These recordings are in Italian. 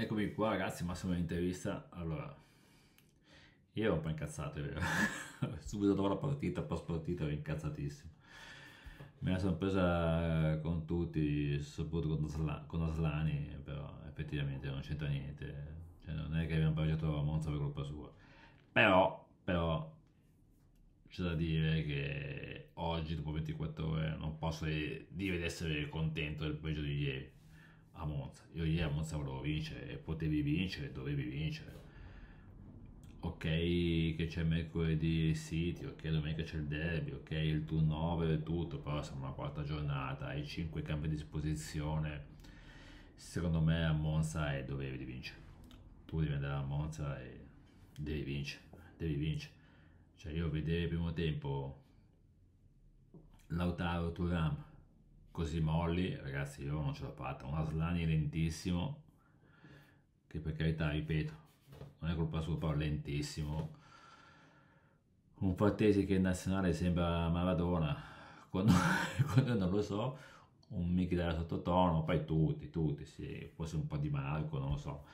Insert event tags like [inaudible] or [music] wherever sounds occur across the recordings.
Eccomi qua ragazzi, Massimo intervista. Allora, io ero un po' incazzato, eh. [laughs] subito dopo la partita, post partita ero incazzatissimo. Me la sono presa eh, con tutti, soprattutto con, Aslani, però effettivamente non c'entra niente. Eh. Cioè, non è che abbiamo pareggiato a Monza per colpa sua. Però, però, c'è da dire che oggi, dopo 24 ore, non posso dire di essere contento del peggio di ieri a Monza. Io ieri a Monza volevo vincere, e potevi vincere, dovevi vincere. Ok che c'è mercoledì City, ok domenica c'è il derby, ok il turnover e tutto, però siamo alla quarta giornata, hai 5 campi a disposizione. Secondo me a Monza è dovevi vincere. Tu devi andare a Monza e devi vincere, devi vincere. Cioè io vedere il primo tempo Lautaro Turam così molli, ragazzi io non ce l'ho fatta, una Slani lentissimo, che per carità, ripeto, non è colpa sua, però lentissimo, un Frattesi che in nazionale sembra Maradona, quando, [laughs] quando non lo so, un della sottotono, poi tutti, tutti, sì, forse un po' di Marco, non lo so,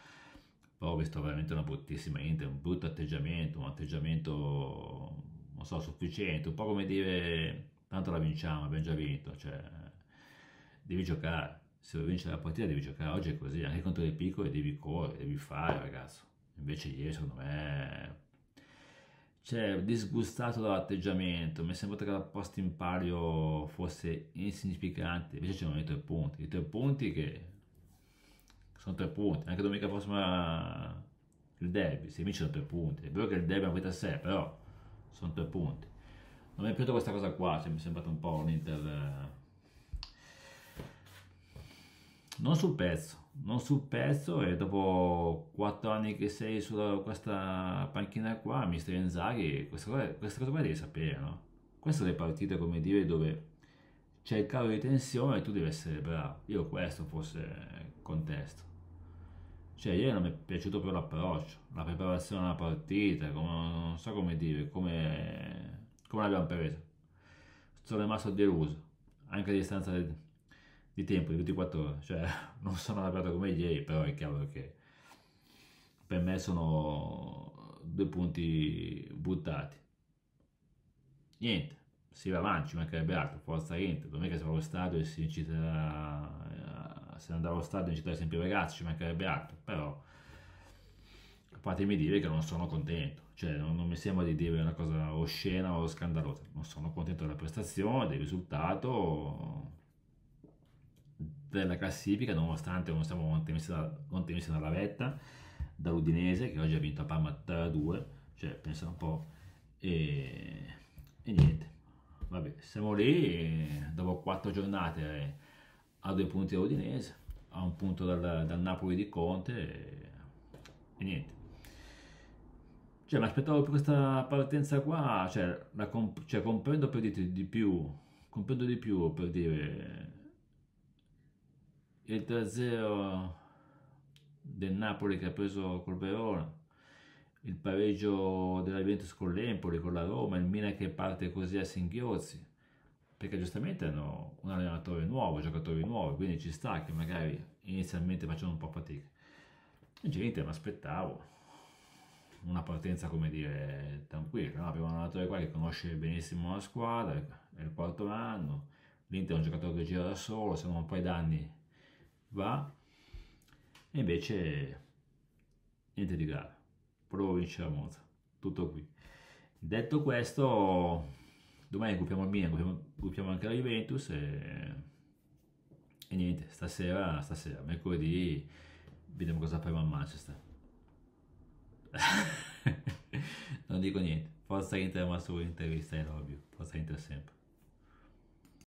però ho visto veramente una bruttissima Inter, un brutto atteggiamento, un atteggiamento, non so, sufficiente, un po' come dire, tanto la vinciamo, abbiamo già vinto, cioè devi giocare, se vuoi vincere la partita devi giocare, oggi è così, anche contro le piccole devi correre, devi fare ragazzo, invece ieri secondo me cioè, disgustato dall'atteggiamento, mi è sembrato che la posta in palio fosse insignificante, invece ci hanno i tre punti, i tre punti che sono tre punti, anche domenica prossima il derby, se vince sono tre punti, è vero che il derby è una vita a sé, però sono tre punti. Non mi è piaciuta questa cosa qua, cioè, mi è sembrato un po' un inter... Eh, non sul pezzo, non sul pezzo e dopo 4 anni che sei su questa panchina qua, mister Inzaghi, questa cosa, cosa devi sapere, no? Queste sono le partite, come dire, dove c'è il calo di tensione e tu devi essere bravo. Io questo forse contesto. Cioè, ieri non mi è piaciuto proprio l'approccio, la preparazione alla partita, come, non so come dire, come, come l'abbiamo presa. Sono rimasto deluso, anche a distanza del di tempo di 24 ore, cioè [laughs] non sono arrivato come ieri, però è chiaro che per me sono due punti buttati. Niente, si va avanti, ci mancherebbe altro, forza niente. domenica si va allo stadio e si inciterà, eh, se andavo allo stadio inciterà sempre i ragazzi, ci mancherebbe altro, però fatemi dire che non sono contento, cioè non, non, mi sembra di dire una cosa oscena o scandalosa, non sono contento della prestazione, del risultato, della classifica, nonostante non siamo contemessi, dalla vetta, dall'Udinese che oggi ha vinto a Parma 3-2, cioè pensa un po', e, e niente. Vabbè, siamo lì, dopo quattro giornate a due punti dall'Udinese, a un punto dal, dal Napoli di Conte e, e niente. Cioè, mi aspettavo più questa partenza qua, cioè, comp- cioè comprendo per dire di più, comprendo di più per dire il 3-0 del Napoli che ha preso col Verona, il pareggio della Juventus con l'Empoli, con la Roma, il Milan che parte così a singhiozzi, perché giustamente hanno un allenatore nuovo, giocatori nuovi, quindi ci sta che magari inizialmente facciano un po' fatica. Gente, mi aspettavo una partenza, come dire, tranquilla, no? abbiamo un allenatore qua che conosce benissimo la squadra, è il quarto anno, l'Inter è un giocatore che gira da solo, se non un paio d'anni va, e invece niente di grave, provo a vincere la moto, tutto qui. Detto questo, domani guppiamo il Milan, guppiamo anche la Juventus e, e niente, stasera, stasera, mercoledì, vediamo cosa fai a Manchester. [laughs] non dico niente, forza Inter ma solo intervista in ovvio, forza Inter sempre.